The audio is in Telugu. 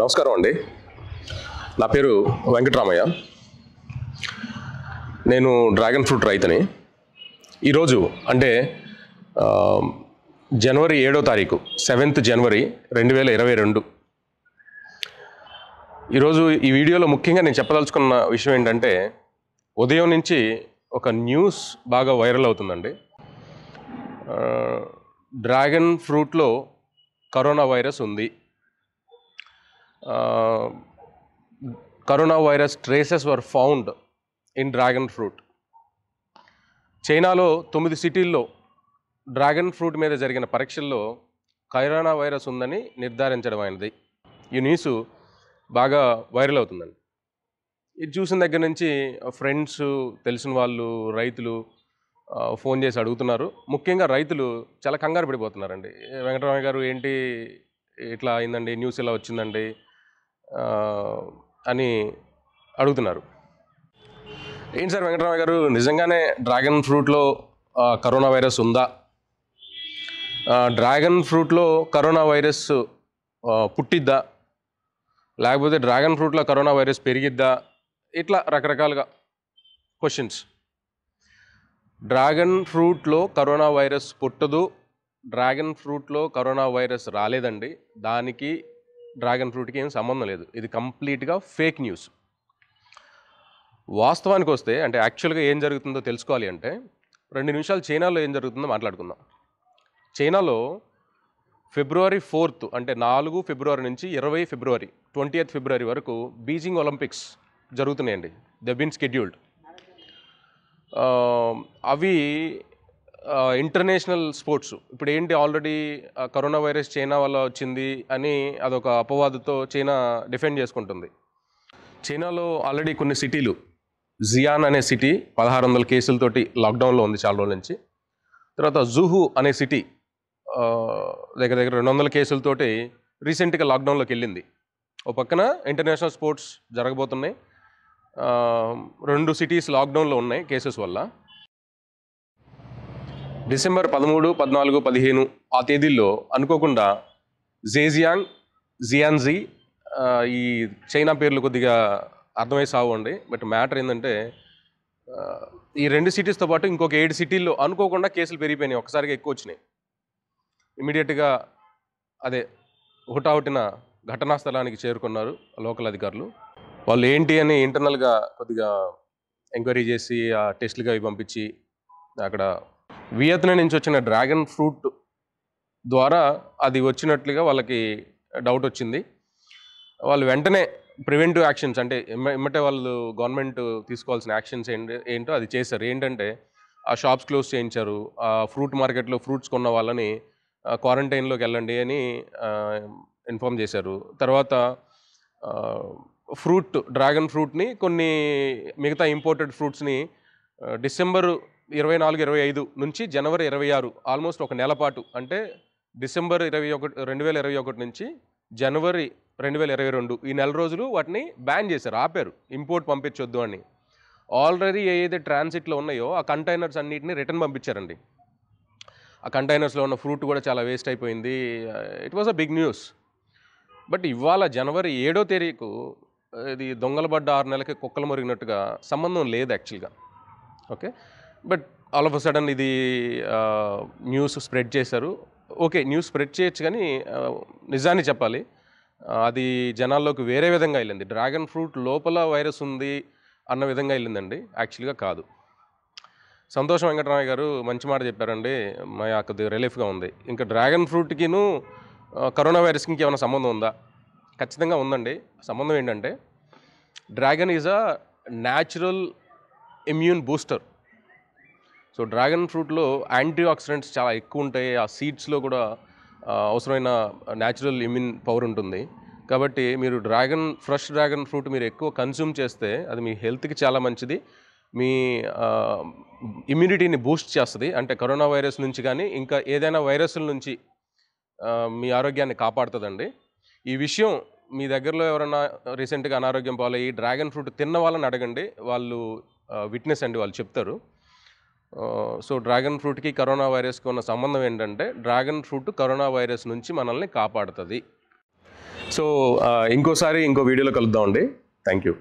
నమస్కారం అండి నా పేరు వెంకటరామయ్య నేను డ్రాగన్ ఫ్రూట్ రైతుని ఈరోజు అంటే జనవరి ఏడో తారీఖు సెవెంత్ జనవరి రెండు వేల ఇరవై రెండు ఈరోజు ఈ వీడియోలో ముఖ్యంగా నేను చెప్పదలుచుకున్న విషయం ఏంటంటే ఉదయం నుంచి ఒక న్యూస్ బాగా వైరల్ అవుతుందండి డ్రాగన్ ఫ్రూట్లో కరోనా వైరస్ ఉంది corona virus traces were found in dragon fruit చైనాలో తొమ్మిది సిటీల్లో డ్రాగన్ ఫ్రూట్ మీద జరిగిన పరీక్షల్లో కరోనా వైరస్ ఉందని నిర్ధారించడం అయినది ఈ న్యూస్ బాగా వైరల్ అవుతుందండి ఇది చూసిన దగ్గర నుంచి ఫ్రెండ్స్ తెలిసిన వాళ్ళు రైతులు ఫోన్ చేసి అడుగుతున్నారు ముఖ్యంగా రైతులు చాలా కంగారు పడిపోతున్నారండి వెంకటరామయ్య గారు ఏంటి ఇట్లా అయిందండి న్యూస్ ఇలా వచ్చిందండి అని అడుగుతున్నారు ఏంటి సార్ వెంకటరామయ్య గారు నిజంగానే డ్రాగన్ ఫ్రూట్లో కరోనా వైరస్ ఉందా డ్రాగన్ ఫ్రూట్లో కరోనా వైరస్ పుట్టిద్దా లేకపోతే డ్రాగన్ ఫ్రూట్లో కరోనా వైరస్ పెరిగిద్దా ఇట్లా రకరకాలుగా క్వశ్చన్స్ డ్రాగన్ ఫ్రూట్లో కరోనా వైరస్ పుట్టదు డ్రాగన్ ఫ్రూట్లో కరోనా వైరస్ రాలేదండి దానికి డ్రాగన్ ఫ్రూట్కి ఏం సంబంధం లేదు ఇది కంప్లీట్గా ఫేక్ న్యూస్ వాస్తవానికి వస్తే అంటే యాక్చువల్గా ఏం జరుగుతుందో తెలుసుకోవాలి అంటే రెండు నిమిషాలు చైనాలో ఏం జరుగుతుందో మాట్లాడుకుందాం చైనాలో ఫిబ్రవరి ఫోర్త్ అంటే నాలుగు ఫిబ్రవరి నుంచి ఇరవై ఫిబ్రవరి ట్వంటీ ఫిబ్రవరి వరకు బీజింగ్ ఒలింపిక్స్ జరుగుతున్నాయండి ద బిన్ స్కెడ్యూల్డ్ అవి ఇంటర్నేషనల్ స్పోర్ట్స్ ఇప్పుడు ఏంటి ఆల్రెడీ కరోనా వైరస్ చైనా వల్ల వచ్చింది అని అదొక అపవాదుతో చైనా డిఫెండ్ చేసుకుంటుంది చైనాలో ఆల్రెడీ కొన్ని సిటీలు జియాన్ అనే సిటీ పదహారు వందల కేసులతోటి లాక్డౌన్లో ఉంది చాలా రోజుల నుంచి తర్వాత జుహు అనే సిటీ దగ్గర దగ్గర రెండు వందల కేసులతోటి రీసెంట్గా లాక్డౌన్లోకి వెళ్ళింది ఓ పక్కన ఇంటర్నేషనల్ స్పోర్ట్స్ జరగబోతున్నాయి రెండు సిటీస్ లాక్డౌన్లో ఉన్నాయి కేసెస్ వల్ల డిసెంబర్ పదమూడు పద్నాలుగు పదిహేను ఆ తేదీల్లో అనుకోకుండా జేజియాంగ్ జియాన్జీ ఈ చైనా పేర్లు కొద్దిగా అర్థమై అండి బట్ మ్యాటర్ ఏంటంటే ఈ రెండు సిటీస్తో పాటు ఇంకొక ఏడు సిటీల్లో అనుకోకుండా కేసులు పెరిగిపోయినాయి ఒకసారిగా ఎక్కువ వచ్చినాయి ఇమీడియట్గా అదే హుటాహుటిన ఘటనా స్థలానికి చేరుకున్నారు లోకల్ అధికారులు వాళ్ళు ఏంటి అని ఇంటర్నల్గా కొద్దిగా ఎంక్వైరీ చేసి ఆ టెస్టులుగా అవి పంపించి అక్కడ వియత్నా నుంచి వచ్చిన డ్రాగన్ ఫ్రూట్ ద్వారా అది వచ్చినట్లుగా వాళ్ళకి డౌట్ వచ్చింది వాళ్ళు వెంటనే ప్రివెంటివ్ యాక్షన్స్ అంటే ఎమ్మటే వాళ్ళు గవర్నమెంట్ తీసుకోవాల్సిన యాక్షన్స్ ఏంటో అది చేశారు ఏంటంటే ఆ షాప్స్ క్లోజ్ చేయించారు ఆ ఫ్రూట్ మార్కెట్లో ఫ్రూట్స్ కొన్న వాళ్ళని క్వారంటైన్లోకి వెళ్ళండి అని ఇన్ఫామ్ చేశారు తర్వాత ఫ్రూట్ డ్రాగన్ ఫ్రూట్ని కొన్ని మిగతా ఇంపోర్టెడ్ ఫ్రూట్స్ని డిసెంబరు ఇరవై నాలుగు ఇరవై ఐదు నుంచి జనవరి ఇరవై ఆరు ఆల్మోస్ట్ ఒక నెల పాటు అంటే డిసెంబర్ ఇరవై ఒకటి రెండు వేల ఇరవై ఒకటి నుంచి జనవరి రెండు వేల ఇరవై రెండు ఈ నెల రోజులు వాటిని బ్యాన్ చేశారు ఆపారు ఇంపోర్ట్ పంపించొద్దు అని ఆల్రెడీ ఏదైతే ట్రాన్సిట్లో ఉన్నాయో ఆ కంటైనర్స్ అన్నిటిని రిటర్న్ పంపించారండి ఆ కంటైనర్స్లో ఉన్న ఫ్రూట్ కూడా చాలా వేస్ట్ అయిపోయింది it was a big news but ఇవాళ జనవరి ఏడో తేదీకు ఇది దొంగలబడ్డ ఆరు నెలలకి కుక్కలు మురిగినట్టుగా సంబంధం లేదు యాక్చువల్గా okay but all of sudden ఇది న్యూస్ స్ప్రెడ్ చేశారు ఓకే న్యూస్ స్ప్రెడ్ చేయొచ్చు కానీ నిజాన్ని చెప్పాలి అది జనాల్లోకి వేరే విధంగా వెళ్ళింది డ్రాగన్ ఫ్రూట్ లోపల వైరస్ ఉంది అన్న విధంగా వెళ్ళిందండి యాక్చువల్గా కాదు సంతోషం వెంకటరామయ్య గారు మంచి మాట చెప్పారండి మా అక్కది రిలీఫ్గా ఉంది ఇంకా డ్రాగన్ ఫ్రూట్కిను కరోనా వైరస్కి ఇంకేమైనా సంబంధం ఉందా ఖచ్చితంగా ఉందండి సంబంధం ఏంటంటే dragon is a natural immune booster so dragon ఫ్రూట్లో యాంటీ ఆక్సిడెంట్స్ చాలా ఎక్కువ ఉంటాయి ఆ సీడ్స్లో కూడా అవసరమైన న్యాచురల్ ఇమ్యూన్ పవర్ ఉంటుంది కాబట్టి మీరు డ్రాగన్ ఫ్రెష్ డ్రాగన్ ఫ్రూట్ మీరు ఎక్కువ కన్స్యూమ్ చేస్తే అది మీ హెల్త్కి చాలా మంచిది మీ ఇమ్యూనిటీని బూస్ట్ చేస్తుంది అంటే కరోనా వైరస్ నుంచి కానీ ఇంకా ఏదైనా వైరస్ల నుంచి మీ ఆరోగ్యాన్ని కాపాడుతుందండి ఈ విషయం మీ దగ్గరలో ఎవరైనా రీసెంట్గా అనారోగ్యం పాలయ్యి డ్రాగన్ ఫ్రూట్ తిన్న వాళ్ళని అడగండి వాళ్ళు విట్నెస్ అండి వాళ్ళు చెప్తారు సో డ్రాగన్ ఫ్రూట్కి కరోనా వైరస్కి ఉన్న సంబంధం ఏంటంటే డ్రాగన్ ఫ్రూట్ కరోనా వైరస్ నుంచి మనల్ని కాపాడుతుంది సో ఇంకోసారి ఇంకో వీడియోలో కలుద్దామండి థ్యాంక్ యూ